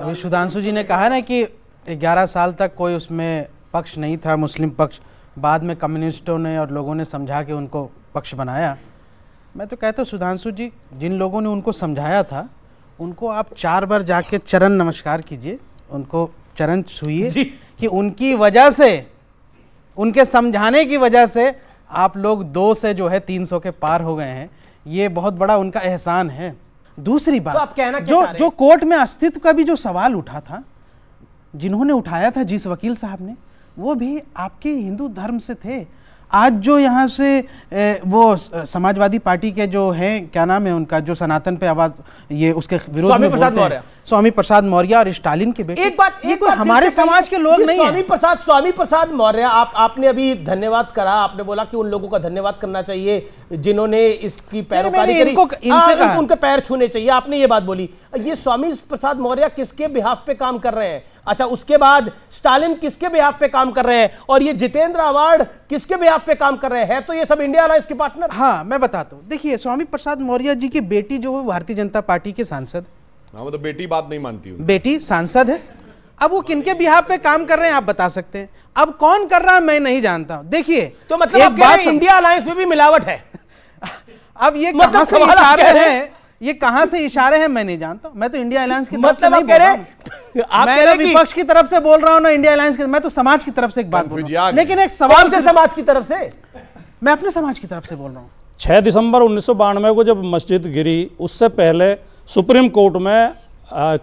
अभी सुधांशु जी ने कहा ना कि 11 साल तक कोई उसमें पक्ष नहीं था मुस्लिम पक्ष बाद में कम्युनिस्टों ने और लोगों ने समझा के उनको पक्ष बनाया मैं तो कहता हूँ सुधांशु जी जिन लोगों ने उनको समझाया था उनको आप चार बार जाके चरण नमस्कार कीजिए उनको चरण छूए कि उनकी वजह से उनके समझाने की वजह से आप लोग दो से जो है तीन सौ के पार हो गए हैं ये बहुत बड़ा उनका एहसान है दूसरी बात तो आप कहना जो जो कोर्ट में अस्तित्व का भी जो सवाल उठा था जिन्होंने उठाया था जिस वकील साहब ने वो भी आपके हिंदू धर्म से थे आज जो यहाँ से वो समाजवादी पार्टी के जो हैं क्या नाम है उनका जो सनातन पे आवाज ये उसके विरोध स्वामी प्रसाद मौर्य स्वामी प्रसाद मौर्य और स्टालिन के बेटे एक बात ये एक कोई बात हमारे समाज के लोग नहीं स्वामी प्रसाद स्वामी प्रसाद मौर्य आप आपने अभी धन्यवाद करा आपने बोला कि उन लोगों का धन्यवाद करना चाहिए जिन्होंने इसकी पैरोकारी करी हाँ, उनके पैर छूने चाहिए आपने ये बात बोली ये स्वामी प्रसाद मौर्य किसके बिहाफ पे काम कर रहे हैं अच्छा उसके बाद स्टालिन किसके बिहाफ पे काम कर रहे हैं और ये जितेंद्र अवार्ड किसके बिहाफ आप पे काम कर रहे हैं तो ये सब इंडिया अलायंस के पार्टनर हाँ मैं बताता हूँ देखिए स्वामी प्रसाद मौर्य जी की बेटी जो है भारतीय जनता पार्टी के सांसद हाँ तो बेटी बात नहीं मानती हूँ बेटी सांसद है अब वो किनके बिहार पे काम कर रहे हैं आप बता सकते हैं अब कौन कर रहा है मैं नहीं जानता देखिए तो मतलब एक बात इंडिया अलायंस में भी मिलावट है अब ये मतलब सवाल आ रहे हैं ये कहां से इशारे हैं मैं नहीं जानता मैं तो इंडिया अलायंस की मतलब आप कह रहे आप मैं कह विपक्ष की तरफ से बोल रहा हूं ना इंडिया अलायंस की मैं तो समाज की तरफ से एक बात बोल रहा हूं लेकिन एक सवाल से समाज की तरफ से मैं अपने समाज की तरफ से बोल रहा हूं छह दिसंबर उन्नीस को जब मस्जिद गिरी उससे पहले सुप्रीम कोर्ट में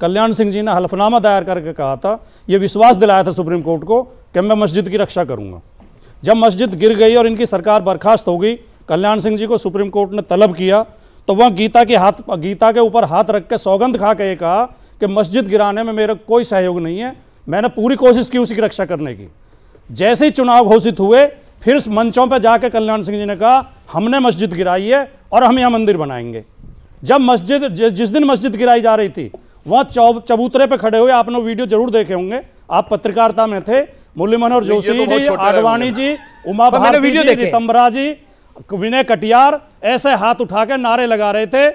कल्याण सिंह जी ने हलफनामा दायर करके कहा था ये विश्वास दिलाया था सुप्रीम कोर्ट को कि मैं मस्जिद की रक्षा करूंगा जब मस्जिद गिर गई और इनकी सरकार बर्खास्त हो गई कल्याण सिंह जी को सुप्रीम कोर्ट ने तलब किया तो वह गीता के हाथ गीता के ऊपर हाथ रख के सौगंध खा के ये कहा कि मस्जिद गिराने में मेरा कोई सहयोग नहीं है मैंने पूरी कोशिश की उसी की रक्षा करने की जैसे ही चुनाव घोषित हुए फिर मंचों पर जाकर कल्याण सिंह जी ने कहा हमने मस्जिद गिराई है और हम यहाँ मंदिर बनाएंगे जब मस्जिद जिस दिन मस्जिद गिराई जा रही थी वहाँ चबूतरे पर खड़े हुए आपने वीडियो जरूर देखे होंगे आप पत्रकारिता में थे मुरली मनोहर तो जोशी जी आडवाणी जी उमा भारती जी रितम्बरा जी विनय कटियार ऐसे हाथ उठा के नारे लगा रहे थे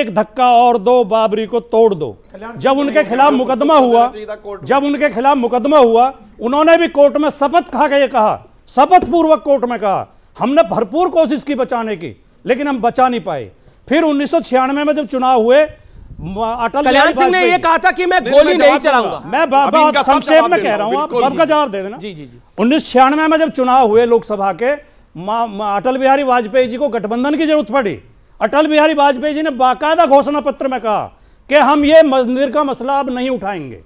एक धक्का और दो बाबरी को तोड़ दो जब उनके खिलाफ मुकदमा हुआ जब उनके खिलाफ मुकदमा हुआ उन्होंने भी कोर्ट में शपथ खा के ये कहा शपथ पूर्वक कोर्ट में कहा हमने भरपूर कोशिश की बचाने की लेकिन हम बचा नहीं पाए फिर उन्नीस में जब चुनाव हुए अटल कल्याण सिंह ने ये कहा था कि मैं गोली नहीं चलाऊंगा मैं संक्षेप में कह रहा हूं आप सबका जवाब दे देना उन्नीस छियानवे में जब चुनाव हुए लोकसभा के अटल बिहारी वाजपेयी जी को गठबंधन की जरूरत पड़ी अटल बिहारी वाजपेयी जी ने बाकायदा घोषणा पत्र में कहा कि हम ये मंदिर का मसला अब नहीं उठाएंगे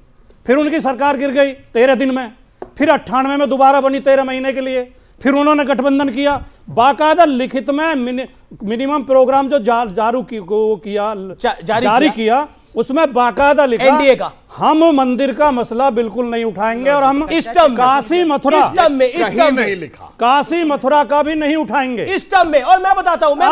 फिर उनकी सरकार गिर गई तेरह दिन में फिर अट्ठानवे में दोबारा बनी तेरह महीने के लिए फिर उन्होंने गठबंधन किया बाकायदा लिखित में मिनि, मिनिमम प्रोग्राम जो जा, जारू की, किया जा, जारी, जारी किया, किया उसमें बाकायदा लिखा एनडीए का हम मंदिर का मसला बिल्कुल नहीं उठाएंगे और हम काशी मथुरा इस्टम में इस टर्म लिखा काशी मथुरा का भी नहीं उठाएंगे इस में और मैं बताता हूँ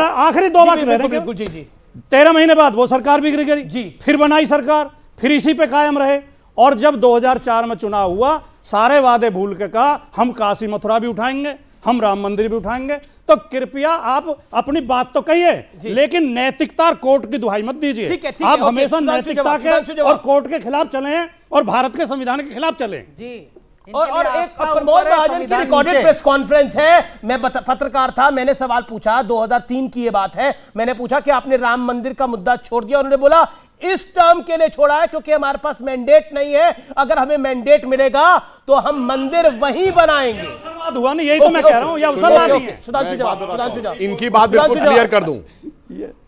आखिरी दो बात जी जी तेरह महीने बाद वो सरकार भी गई जी फिर बनाई सरकार फिर इसी पे कायम रहे और जब 2004 में चुनाव हुआ सारे वादे भूल के कहा हम काशी मथुरा भी उठाएंगे हम राम मंदिर भी उठाएंगे तो कृपया आप अपनी बात तो कहिए लेकिन नैतिकता कोर्ट की दुहाई मत दीजिए आप हमेशा नैतिकता के और कोर्ट के खिलाफ चले और भारत के संविधान के खिलाफ चले और और एक महाजन की रिकॉर्डेड प्रेस कॉन्फ्रेंस है मैं पत्रकार था मैंने सवाल पूछा 2003 की ये बात है मैंने पूछा कि आपने राम मंदिर का मुद्दा छोड़ दिया उन्होंने बोला इस टर्म के लिए छोड़ा है क्योंकि हमारे पास मैंडेट नहीं है अगर हमें मैंडेट मिलेगा तो हम मंदिर वहीं बनाएंगे हुआ नहीं यही तो मैं कह रहा हूँ सुधांशु सुधांशु इनकी बात क्लियर कर दू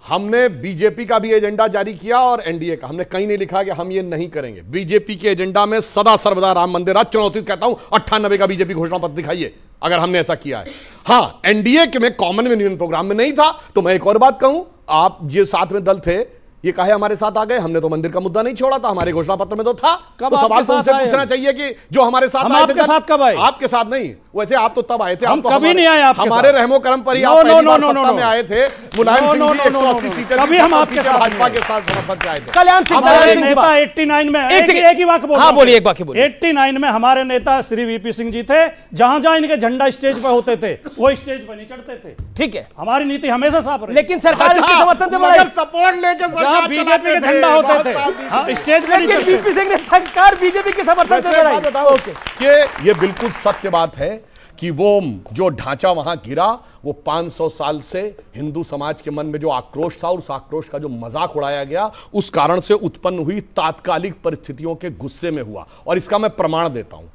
हमने बीजेपी का भी एजेंडा जारी किया और एनडीए का हमने कहीं नहीं लिखा कि हम ये नहीं करेंगे बीजेपी के एजेंडा में सदा सर्वदा राम मंदिर आज चुनौती तो कहता हूं अट्ठानबे का बीजेपी घोषणा पत्र दिखाइए अगर हमने ऐसा किया है हाँ एनडीए के में कॉमन यूनियन प्रोग्राम में नहीं था तो मैं एक और बात कहूं आप ये साथ में दल थे ये काहे हमारे साथ आ गए हमने तो मंदिर का मुद्दा नहीं छोड़ा था हमारे घोषणा पत्र में तो था तो सवाल से उनसे पूछना चाहिए कि जो हमारे साथ हम आपके साथ कब आए आपके साथ नहीं वैसे आप तो तब आए थे हम तो कभी नहीं आए आप हमारे रहमो करम पर ही आप पहली बार सत्ता में आए थे मुलायम सिंह जी 180 सीटें कभी हम आपके साथ भाजपा के साथ समर्थन आए थे कल्याण सिंह हमारे नेता 89 में एक ही वाक्य बोलिए हां बोलिए एक वाक्य बोलिए 89 में हमारे नेता श्री वीपी सिंह जी थे जहां जहां इनके झंडा स्टेज पर होते थे वो स्टेज पर नहीं चढ़ते थे ठीक है हमारी नीति हमेशा साफ रही लेकिन सरकार समर्थन से सपोर्ट लेके आप बीजेपी के झंडा होते थे हाँ, स्टेज पे बीपी सिंह ने सरकार बीजेपी के समर्थन से लड़ाई ये बिल्कुल सत्य बात है कि वो जो ढांचा वहां गिरा वो 500 साल से हिंदू समाज के मन में जो आक्रोश था और उस आक्रोश का जो मजाक उड़ाया गया उस कारण से उत्पन्न हुई तात्कालिक परिस्थितियों के गुस्से में हुआ और इसका मैं प्रमाण देता हूं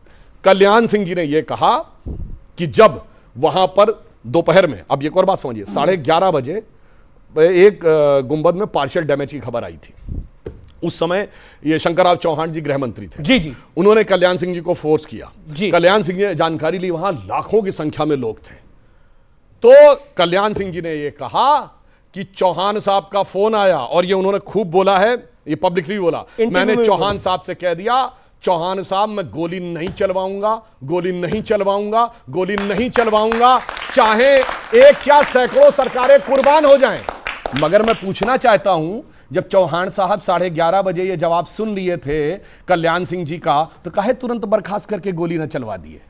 कल्याण सिंह जी ने यह कहा कि जब वहां पर दोपहर में अब एक और बात समझिए साढ़े ग्यारह बजे एक गुंबद में पार्शियल डैमेज की खबर आई थी उस समय ये शंकरराव चौहान जी गृह मंत्री थे जी जी उन्होंने कल्याण सिंह जी को फोर्स किया जी कल्याण सिंह जी ने जानकारी ली वहां लाखों की संख्या में लोग थे तो कल्याण सिंह जी ने ये कहा कि चौहान साहब का फोन आया और ये उन्होंने खूब बोला है ये पब्लिकली बोला मैंने चौहान साहब से कह दिया चौहान साहब मैं गोली नहीं चलवाऊंगा गोली नहीं चलवाऊंगा गोली नहीं चलवाऊंगा चाहे एक क्या सैकड़ों सरकारें कुर्बान हो जाएं मगर मैं पूछना चाहता हूं जब चौहान साहब साढ़े ग्यारह बजे ये जवाब सुन लिए थे कल्याण सिंह जी का तो कहे तुरंत बर्खास्त करके गोली न चलवा दिए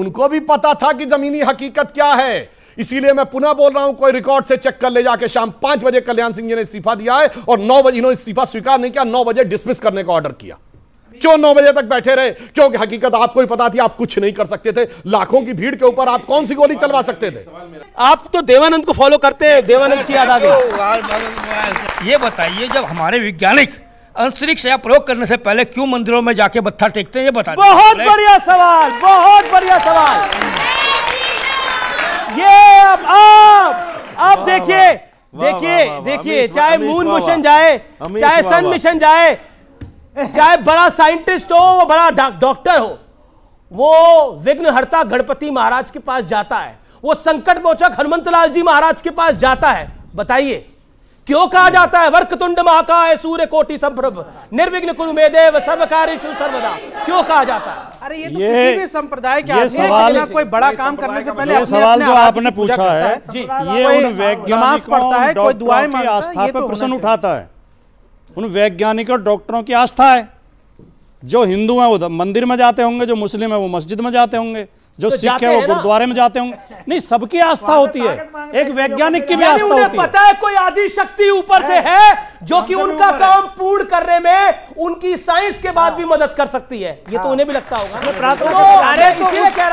उनको भी पता था कि जमीनी हकीकत क्या है इसीलिए मैं पुनः बोल रहा हूं कोई रिकॉर्ड से चेक कर ले जाके शाम पांच बजे कल्याण सिंह जी ने इस्तीफा दिया है और नौ बजे इन्होंने इस्तीफा स्वीकार नहीं किया नौ बजे डिसमिस करने का ऑर्डर किया क्यों नौ बजे तक बैठे रहे क्योंकि हकीकत आपको ही पता थी आप कुछ नहीं कर सकते थे लाखों की भीड़ के ऊपर आप कौन सी गोली चलवा सकते थे आप तो देवानंद को फॉलो करते हैं देवानंद की आजादी ये बताइए जब हमारे वैज्ञानिक अंतरिक्ष या प्रयोग करने से पहले क्यों मंदिरों में जाके पत्थर टेकते हैं ये बता बहुत बढ़िया सवाल बहुत बढ़िया सवाल ये अब आप आप देखिए देखिए देखिए चाहे मून मिशन जाए चाहे सन मिशन जाए चाहे बड़ा साइंटिस्ट हो वो बड़ा डॉक्टर हो वो विघ्नहर्ता गणपति महाराज के पास जाता है वो संकट मोचक हनुमंतलाल जी महाराज के पास जाता है बताइए क्यों कहा जाता है वर्क वर्कतुंड महाकाय सूर्य कोटि संप्रभ निर्विघ्न कुरु में देव सर्व कार्यशु सर्वदा क्यों कहा जाता है अरे ये तो ये, किसी भी संप्रदाय के सवाल ना कोई बड़ा काम करने से मतलब पहले ये सवाल जो आपने पूछा है ये उन वैज्ञानिकों तो डॉक्टरों की आस्था पर प्रश्न उठाता है उन वैज्ञानिक और डॉक्टरों की आस्था है जो हिंदू हैं वो मंदिर में जाते होंगे जो मुस्लिम है वो मस्जिद में जाते होंगे जो तो सिख है वो गुरुद्वारे में जाते होंगे नहीं सबकी आस्था होती है एक वैज्ञानिक की भी आस्था होती है पता है कोई आदि शक्ति ऊपर से है जो कि उनका काम पूर्ण करने में उनकी साइंस के बाद हाँ। भी मदद कर सकती है ये तो हाँ। उन्हें भी लगता होगा तो तो कह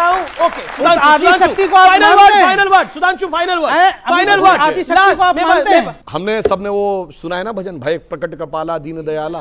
रहा हूँ हमने सबने वो सुना है ना भजन भय प्रकट कपाला दीन दयाला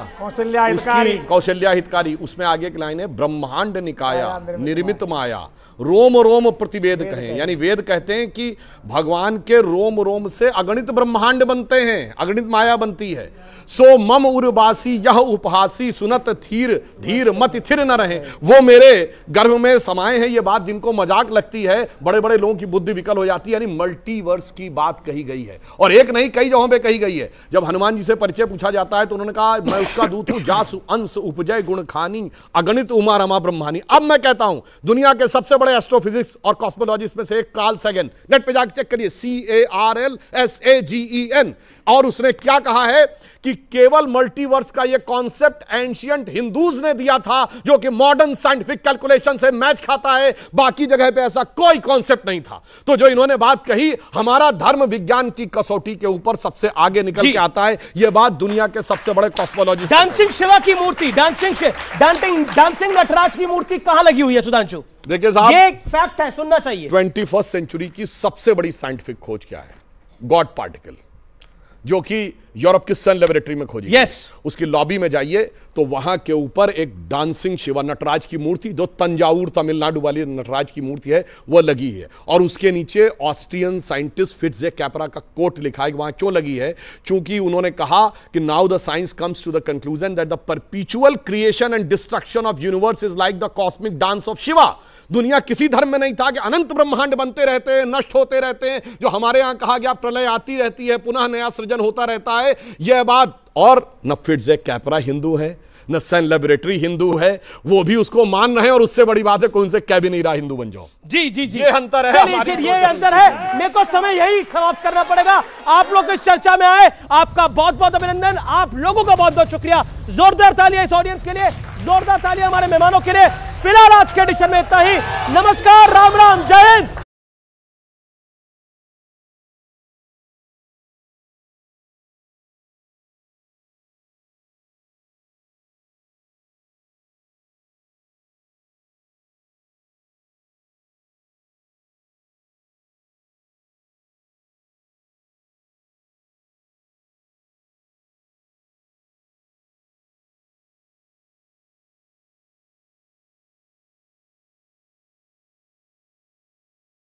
कौशल्या हितकारी उसमें आगे की लाइन है ब्रह्मांड निकाया हाँ, निर्मित माया रोम रोम प्रतिवेद कहें यानी वेद कहते हैं कि भगवान के रोम रोम से अगणित ब्रह्मांड बनते हैं अगणित माया बनती है सो मम उर्वासी यह उपहार सुहासी सुनत थीर धीर मत थिर न रहे वो मेरे गर्भ में समाये हैं ये बात जिनको मजाक लगती है बड़े बड़े लोगों की बुद्धि विकल हो जाती है यानी मल्टीवर्स की बात कही गई है और एक नहीं कई जगहों पे कही गई है जब हनुमान जी से परिचय पूछा जाता है तो उन्होंने कहा मैं उसका दूत हूं जासु अंश उपजय गुण खानी अगणित उमा रमा ब्रह्मानी अब मैं कहता हूं दुनिया के सबसे बड़े एस्ट्रोफिजिक्स और कॉस्मोलॉजिस्ट में से एक काल सेगन नेट पर जाकर चेक करिए C A R L S A G E N और उसने क्या कहा है कि केवल मल्टीवर्स का यह कॉन्सेप्ट कॉन्सेप्ट एंशियंट हिंदूज ने दिया था जो कि मॉडर्न साइंटिफिक कैलकुलेशन से मैच खाता है बाकी जगह पे ऐसा कोई कॉन्सेप्ट नहीं था तो जो इन्होंने बात कही हमारा धर्म विज्ञान की कसौटी के ऊपर सबसे आगे निकल के आता है यह बात दुनिया के सबसे बड़े कॉस्मोलॉजी डांसिंग शिवा की मूर्ति डांसिंग डांसिंग डांसिंग नटराज की मूर्ति कहां लगी हुई है सुधांशु देखिए साहब ये एक फैक्ट है सुनना चाहिए ट्वेंटी सेंचुरी की सबसे बड़ी साइंटिफिक खोज क्या है गॉड पार्टिकल जो कि यूरोप की सन लेबोरेटरी में खोजिए yes. उसकी लॉबी में जाइए तो वहां के ऊपर एक डांसिंग शिवा नटराज की मूर्ति जो तंजावुर तमिलनाडु वाली नटराज की मूर्ति है वह लगी है और उसके नीचे ऑस्ट्रियन साइंटिस्ट फिट्जे कैपरा का कोट लिखा है वहां क्यों लगी है क्योंकि उन्होंने कहा कि now the science comes to the conclusion that the perpetual creation and destruction of universe is like the cosmic dance of Shiva दुनिया किसी धर्म में नहीं था कि अनंत ब्रह्मांड बनते रहते हैं नष्ट होते रहते हैं जो हमारे यहां कहा गया प्रलय आती रहती है पुनः नया सृजन होता रहता है है यह बात और न फिट्ज कैपरा हिंदू है न सैन लेबोरेटरी हिंदू है वो भी उसको मान रहे हैं और उससे बड़ी बात है कौन से कह भी नहीं रहा हिंदू बन जाओ जी जी जी ये अंतर है चलिए ये अंतर है मेरे को समय यही समाप्त करना पड़ेगा आप लोग इस चर्चा में आए आपका बहुत बहुत अभिनंदन आप लोगों का बहुत बहुत शुक्रिया जोरदार तालियां इस ऑडियंस के लिए जोरदार तालियां हमारे मेहमानों के लिए फिलहाल आज के एडिशन में इतना ही नमस्कार राम राम जय हिंद